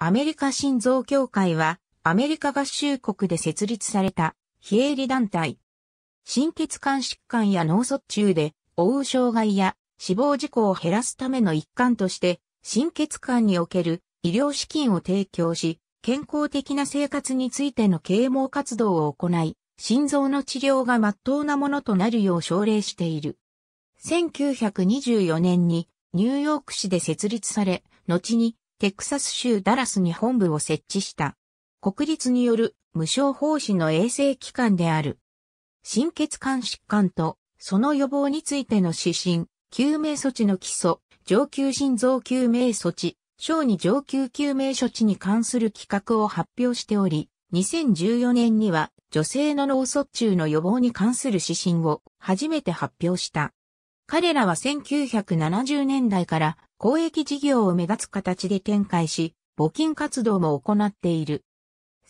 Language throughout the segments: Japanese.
アメリカ心臓協会は、アメリカ合衆国で設立された、非営利団体。心血管疾患や脳卒中で、応う障害や死亡事故を減らすための一環として、心血管における医療資金を提供し、健康的な生活についての啓蒙活動を行い、心臓の治療が真っ当なものとなるよう奨励している。1924年にニューヨーク市で設立され、後にテクサス州ダラスに本部を設置した。国立による無償奉仕の衛生機関である。心血管疾患とその予防についての指針、救命措置の基礎、上級心臓救命措置、小児上級救命処置に関する企画を発表しており、2014年には女性の脳卒中の予防に関する指針を初めて発表した。彼らは1970年代から公益事業を目立つ形で展開し、募金活動も行っている。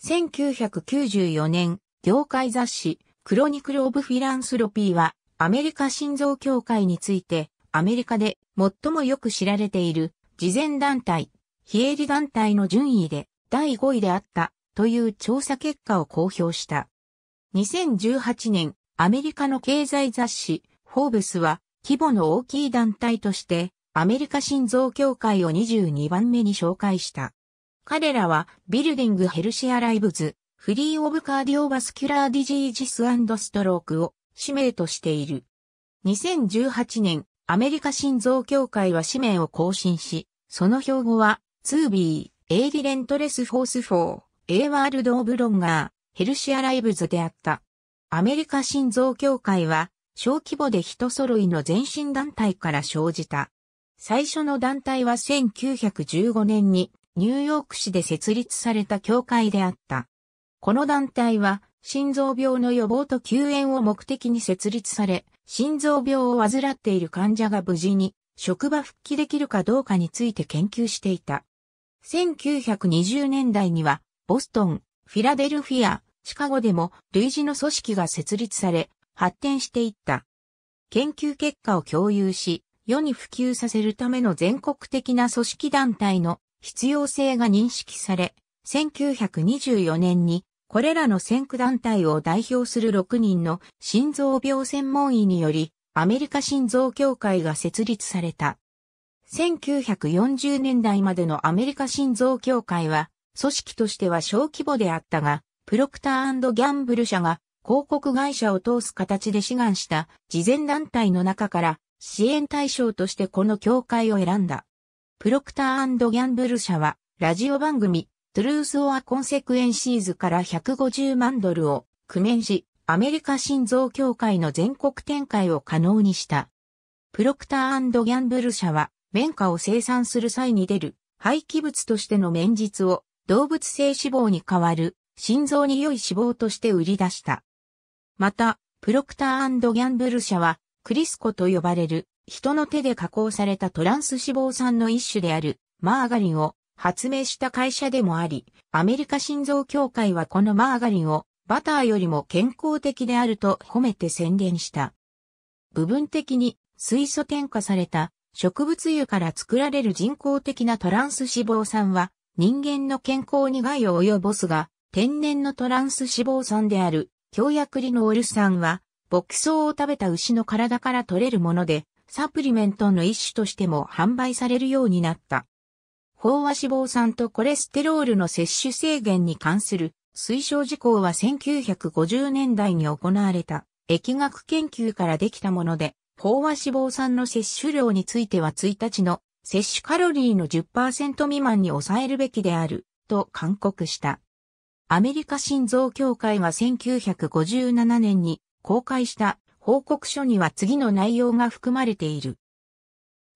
1994年、業界雑誌、クロニクル・オブ・フィランスロピーは、アメリカ心臓協会について、アメリカで最もよく知られている、慈善団体、非営利団体の順位で第5位であったという調査結果を公表した。2018年、アメリカの経済雑誌、フォーブスは規模の大きい団体として、アメリカ心臓協会を22番目に紹介した。彼らは、ビルディングヘルシアライブズ、フリーオブカーディオバスキュラーディジージスストロークを使命としている。2018年、アメリカ心臓協会は使命を更新し、その標語は、2B、A リレントレスフォース4、A ワールドオブロンガー、ヘルシアライブズであった。アメリカ心臓協会は、小規模で人揃いの全身団体から生じた。最初の団体は1915年にニューヨーク市で設立された教会であった。この団体は心臓病の予防と救援を目的に設立され、心臓病を患っている患者が無事に職場復帰できるかどうかについて研究していた。1920年代にはボストン、フィラデルフィア、シカゴでも類似の組織が設立され、発展していった。研究結果を共有し、世に普及させるための全国的な組織団体の必要性が認識され、1924年にこれらの先駆団体を代表する6人の心臓病専門医により、アメリカ心臓協会が設立された。1940年代までのアメリカ心臓協会は、組織としては小規模であったが、プロクターギャンブル社が広告会社を通す形で志願した慈善団体の中から支援対象としてこの協会を選んだ。プロクターギャンブル社はラジオ番組トゥルース・オア・コンセクエンシーズから150万ドルを工面し、アメリカ心臓協会の全国展開を可能にした。プロクターギャンブル社は綿花を生産する際に出る廃棄物としての綿実を動物性脂肪に代わる心臓に良い脂肪として売り出した。また、プロクターギャンブル社は、クリスコと呼ばれる、人の手で加工されたトランス脂肪酸の一種である、マーガリンを発明した会社でもあり、アメリカ心臓協会はこのマーガリンを、バターよりも健康的であると褒めて宣伝した。部分的に水素添加された植物油から作られる人工的なトランス脂肪酸は人間の健康に害を及ぼすが、天然のトランス脂肪酸である京薬リノオル酸は、牧草を食べた牛の体から取れるもので、サプリメントの一種としても販売されるようになった。飽和脂肪酸とコレステロールの摂取制限に関する推奨事項は1950年代に行われた疫学研究からできたもので、飽和脂肪酸の摂取量については1日の摂取カロリーの10%未満に抑えるべきであると勧告した。アメリカ心臓協会が1957年に公開した報告書には次の内容が含まれている。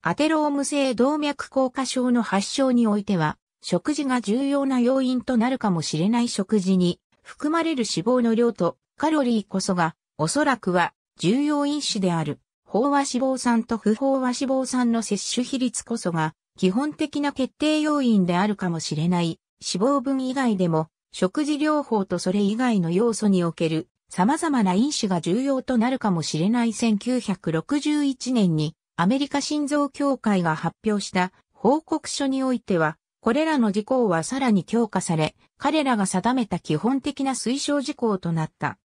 アテローム性動脈硬化症の発症においては、食事が重要な要因となるかもしれない食事に含まれる脂肪の量とカロリーこそが、おそらくは重要因子である、飽和脂肪酸と不飽和脂肪酸の摂取比率こそが、基本的な決定要因であるかもしれない、脂肪分以外でも、食事療法とそれ以外の要素における様々な因子が重要となるかもしれない1961年にアメリカ心臓協会が発表した報告書においては、これらの事項はさらに強化され、彼らが定めた基本的な推奨事項となった。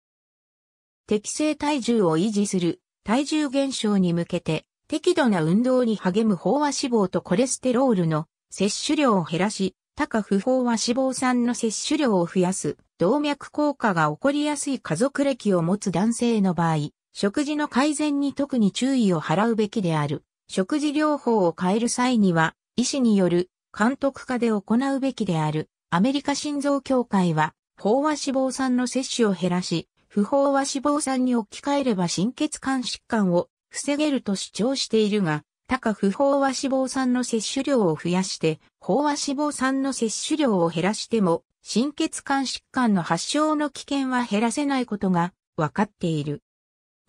適正体重を維持する、体重減少に向けて、適度な運動に励む飽和脂肪とコレステロールの摂取量を減らし、高不法は脂肪酸の摂取量を増やす、動脈硬化が起こりやすい家族歴を持つ男性の場合、食事の改善に特に注意を払うべきである。食事療法を変える際には、医師による監督下で行うべきである。アメリカ心臓協会は、飽和脂肪酸の摂取を減らし、不法和脂肪酸に置き換えれば心血管疾患を防げると主張しているが、高不飽和脂肪酸の摂取量を増やして、飽和脂肪酸の摂取量を減らしても、心血管疾患の発症の危険は減らせないことが分かっている。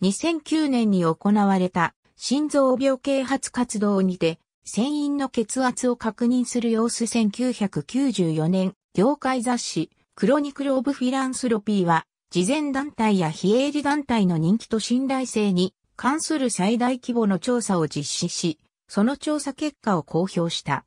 2009年に行われた心臓病啓発活動にて、船員の血圧を確認する様子1994年、業界雑誌、クロニクル・オブ・フィランスロピーは、事前団体や非営利団体の人気と信頼性に関する最大規模の調査を実施し、その調査結果を公表した。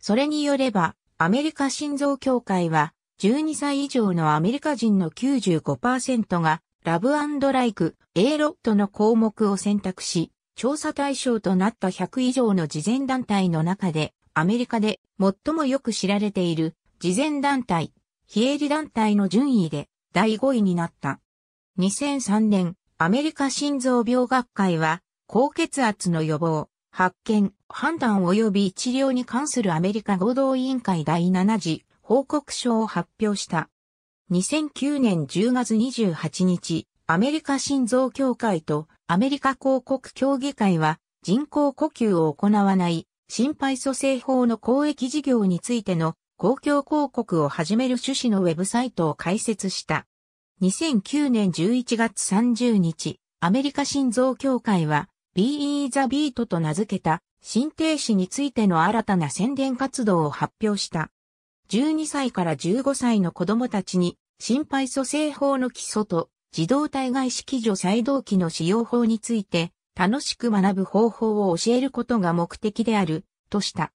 それによれば、アメリカ心臓協会は、12歳以上のアメリカ人の95%が、ラブライク、A ロットの項目を選択し、調査対象となった100以上の慈善団体の中で、アメリカで最もよく知られている慈善団体、非営利団体の順位で第5位になった。2003年、アメリカ心臓病学会は、高血圧の予防、発見、判断及び治療に関するアメリカ合同委員会第7次報告書を発表した。2009年10月28日、アメリカ心臓協会とアメリカ広告協議会は人工呼吸を行わない心肺蘇生法の公益事業についての公共広告を始める趣旨のウェブサイトを開設した。2009年11月30日、アメリカ心臓協会は Be the Beat と名付けた心停止についての新たな宣伝活動を発表した。12歳から15歳の子供たちに心肺蘇生法の基礎と自動体外式除細動器の使用法について楽しく学ぶ方法を教えることが目的であるとした。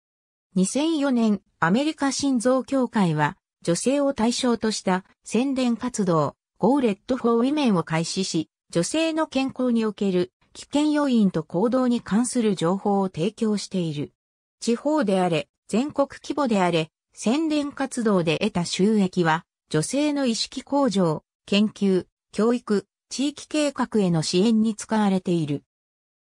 2004年アメリカ心臓協会は女性を対象とした宣伝活動ゴーレット・フォー・ウィメンを開始し、女性の健康における危険要因と行動に関する情報を提供している。地方であれ、全国規模であれ、宣伝活動で得た収益は、女性の意識向上、研究、教育、地域計画への支援に使われている。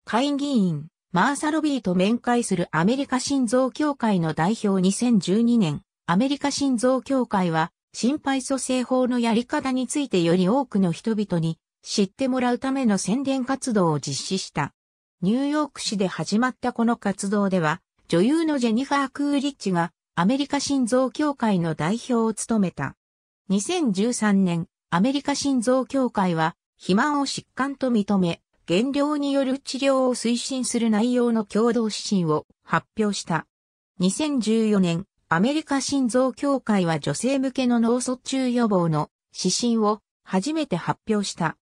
会議員、マーサ・ロビーと面会するアメリカ心臓協会の代表2012年、アメリカ心臓協会は心肺蘇生法のやり方についてより多くの人々に知ってもらうための宣伝活動を実施した。ニューヨーク市で始まったこの活動では、女優のジェニファー・クーリッチがアメリカ心臓協会の代表を務めた。2013年、アメリカ心臓協会は、肥満を疾患と認め、減量による治療を推進する内容の共同指針を発表した。2014年、アメリカ心臓協会は女性向けの脳卒中予防の指針を初めて発表した。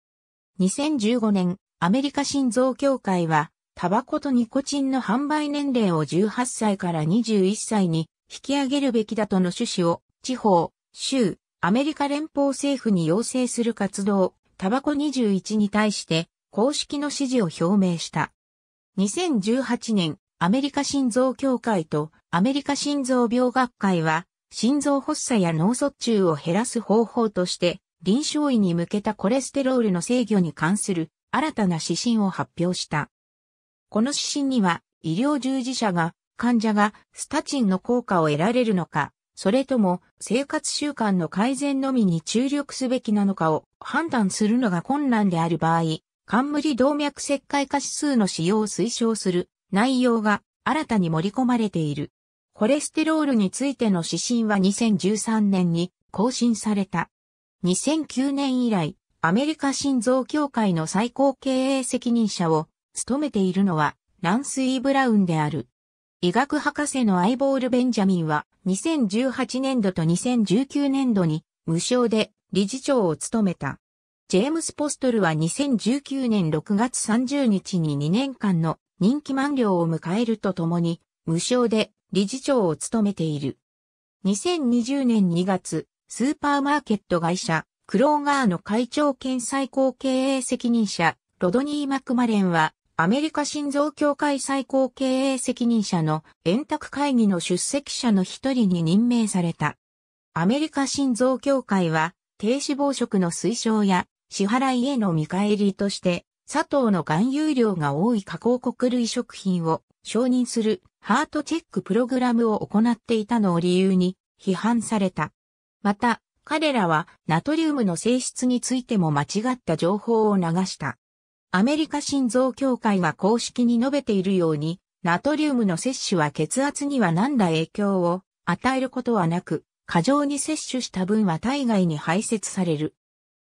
2015年、アメリカ心臓協会は、タバコとニコチンの販売年齢を18歳から21歳に引き上げるべきだとの趣旨を、地方、州、アメリカ連邦政府に要請する活動、タバコ21に対して、公式の支持を表明した。2018年、アメリカ心臓協会とアメリカ心臓病学会は、心臓発作や脳卒中を減らす方法として、臨床医に向けたコレステロールの制御に関する新たな指針を発表した。この指針には、医療従事者が、患者がスタチンの効果を得られるのか、それとも生活習慣の改善のみに注力すべきなのかを判断するのが困難である場合、冠動脈切開化指数の使用を推奨する内容が新たに盛り込まれている。コレステロールについての指針は2013年に更新された。2009年以来、アメリカ心臓協会の最高経営責任者を務めているのはランス・イー・ブラウンである。医学博士のアイボール・ベンジャミンは2018年度と2019年度に無償で理事長を務めた。ジェームス・ポストルは2019年6月30日に2年間の任期満了を迎えるとともに無償で理事長を務めている。2020年2月、スーパーマーケット会社、クローガーの会長兼最高経営責任者、ロドニー・マクマレンは、アメリカ心臓協会最高経営責任者の円卓会議の出席者の一人に任命された。アメリカ心臓協会は、低脂肪食の推奨や支払いへの見返りとして、砂糖の含有量が多い加工穀類食品を承認するハートチェックプログラムを行っていたのを理由に批判された。また、彼らはナトリウムの性質についても間違った情報を流した。アメリカ心臓協会が公式に述べているように、ナトリウムの摂取は血圧には何ら影響を与えることはなく、過剰に摂取した分は体外に排泄される。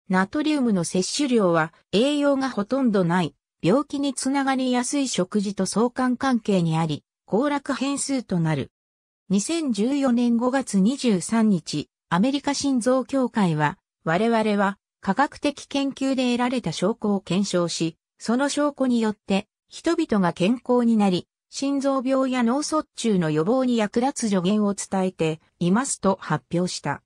ナトリウムの摂取量は栄養がほとんどない病気につながりやすい食事と相関関係にあり、行楽変数となる。2014年5月23日、アメリカ心臓協会は、我々は科学的研究で得られた証拠を検証し、その証拠によって人々が健康になり、心臓病や脳卒中の予防に役立つ助言を伝えていますと発表した。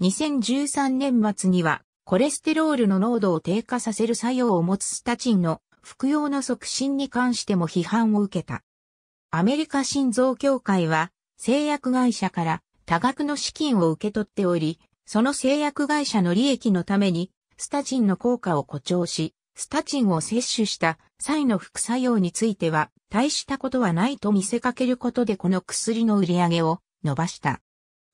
2013年末にはコレステロールの濃度を低下させる作用を持つスタチンの服用の促進に関しても批判を受けた。アメリカ心臓協会は製薬会社から多額の資金を受け取っており、その製薬会社の利益のためにスタチンの効果を誇張し、スタチンを摂取した際の副作用については大したことはないと見せかけることでこの薬の売り上げを伸ばした。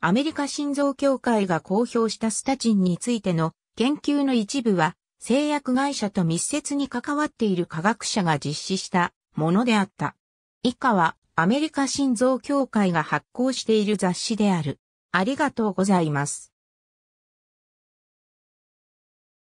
アメリカ心臓協会が公表したスタチンについての研究の一部は製薬会社と密接に関わっている科学者が実施したものであった。以下はアメリカ心臓協会が発行している雑誌である。ありがとうございます。